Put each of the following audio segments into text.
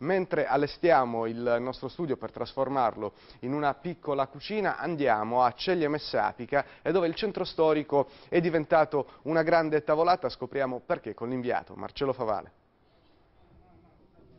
Mentre allestiamo il nostro studio per trasformarlo in una piccola cucina, andiamo a Ceglie Messapica, dove il centro storico è diventato una grande tavolata. Scopriamo perché con l'inviato Marcello Favale.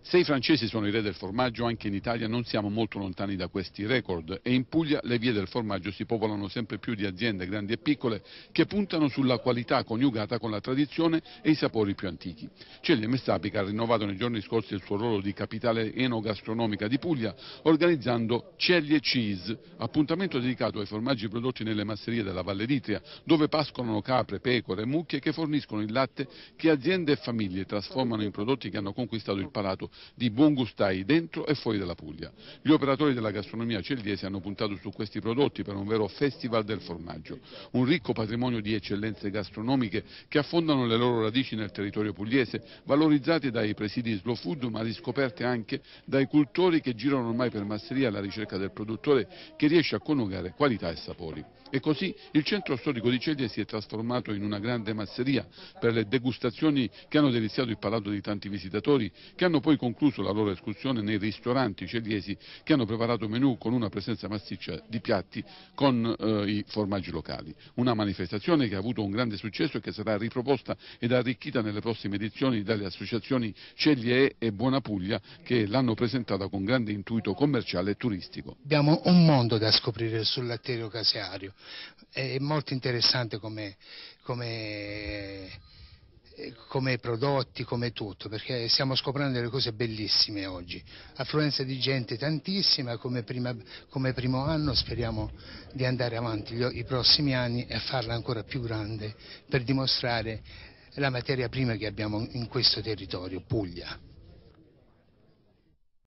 Se i francesi sono i re del formaggio, anche in Italia non siamo molto lontani da questi record e in Puglia le vie del formaggio si popolano sempre più di aziende grandi e piccole che puntano sulla qualità coniugata con la tradizione e i sapori più antichi. Celia Messapica ha rinnovato nei giorni scorsi il suo ruolo di capitale enogastronomica di Puglia organizzando Celie Cheese, appuntamento dedicato ai formaggi prodotti nelle masserie della Valle d'Itria, dove pascolano capre, pecore e mucche che forniscono il latte che aziende e famiglie trasformano in prodotti che hanno conquistato il palato di buon gustai dentro e fuori dalla Puglia. Gli operatori della gastronomia celiese hanno puntato su questi prodotti per un vero festival del formaggio, un ricco patrimonio di eccellenze gastronomiche che affondano le loro radici nel territorio pugliese, valorizzate dai presidi slow food ma riscoperte anche dai cultori che girano ormai per masseria alla ricerca del produttore che riesce a coniugare qualità e sapori. E così il centro storico di Celie si è trasformato in una grande masseria per le degustazioni che hanno deliziato il palato di tanti visitatori, che hanno poi concluso la loro escursione nei ristoranti celiesi che hanno preparato menù con una presenza massiccia di piatti con eh, i formaggi locali. Una manifestazione che ha avuto un grande successo e che sarà riproposta ed arricchita nelle prossime edizioni dalle associazioni Celie e Buona Puglia che l'hanno presentata con grande intuito commerciale e turistico. Abbiamo un mondo da scoprire sul latterio caseario, è molto interessante come, come come prodotti, come tutto, perché stiamo scoprendo delle cose bellissime oggi. Affluenza di gente tantissima, come, prima, come primo anno speriamo di andare avanti gli, i prossimi anni e farla ancora più grande per dimostrare la materia prima che abbiamo in questo territorio, Puglia.